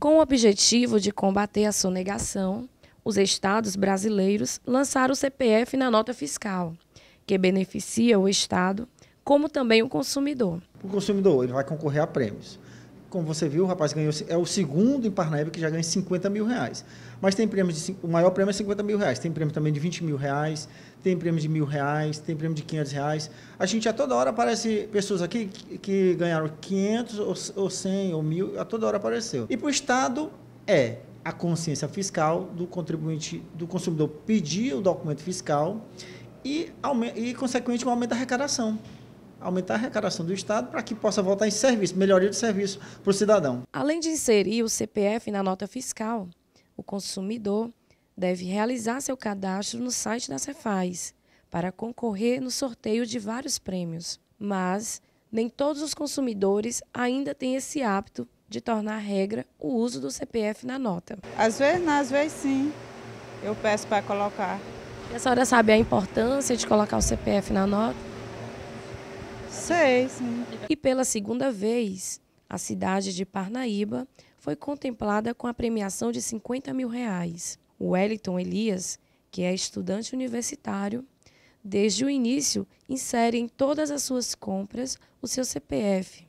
Com o objetivo de combater a sonegação, os estados brasileiros lançaram o CPF na nota fiscal, que beneficia o estado como também o consumidor. O consumidor ele vai concorrer a prêmios como você viu, o rapaz ganhou, é o segundo em Parnaíba que já ganha 50 mil reais. Mas tem prêmios de, o maior prêmio é 50 mil reais, tem prêmio também de 20 mil reais, tem prêmio de mil reais, tem prêmio de 500 reais. A gente a toda hora aparece pessoas aqui que, que ganharam 500 ou, ou 100 ou mil, a toda hora apareceu. E para o Estado é a consciência fiscal do contribuinte, do consumidor pedir o documento fiscal e, e consequentemente, um aumento da arrecadação aumentar a arrecadação do Estado para que possa voltar em serviço, melhoria de serviço para o cidadão. Além de inserir o CPF na nota fiscal, o consumidor deve realizar seu cadastro no site da Cefaz para concorrer no sorteio de vários prêmios. Mas nem todos os consumidores ainda têm esse hábito de tornar regra o uso do CPF na nota. Às vezes não, às vezes sim. Eu peço para colocar. E a senhora sabe a importância de colocar o CPF na nota? Né? E pela segunda vez, a cidade de Parnaíba foi contemplada com a premiação de 50 mil reais. O Wellington Elias, que é estudante universitário, desde o início insere em todas as suas compras o seu CPF,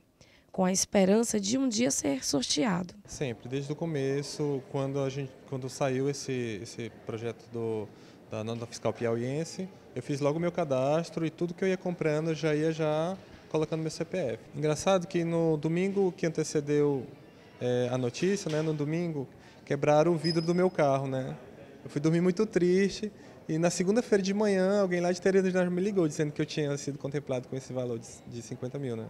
com a esperança de um dia ser sorteado. Sempre, desde o começo, quando, a gente, quando saiu esse, esse projeto do, da nota fiscal piauiense, eu fiz logo meu cadastro e tudo que eu ia comprando já ia já colocando meu CPF. Engraçado que no domingo que antecedeu é, a notícia, né, no domingo, quebraram o vidro do meu carro, né? Eu fui dormir muito triste e na segunda-feira de manhã alguém lá de Teresina me ligou dizendo que eu tinha sido contemplado com esse valor de, de 50 mil, né?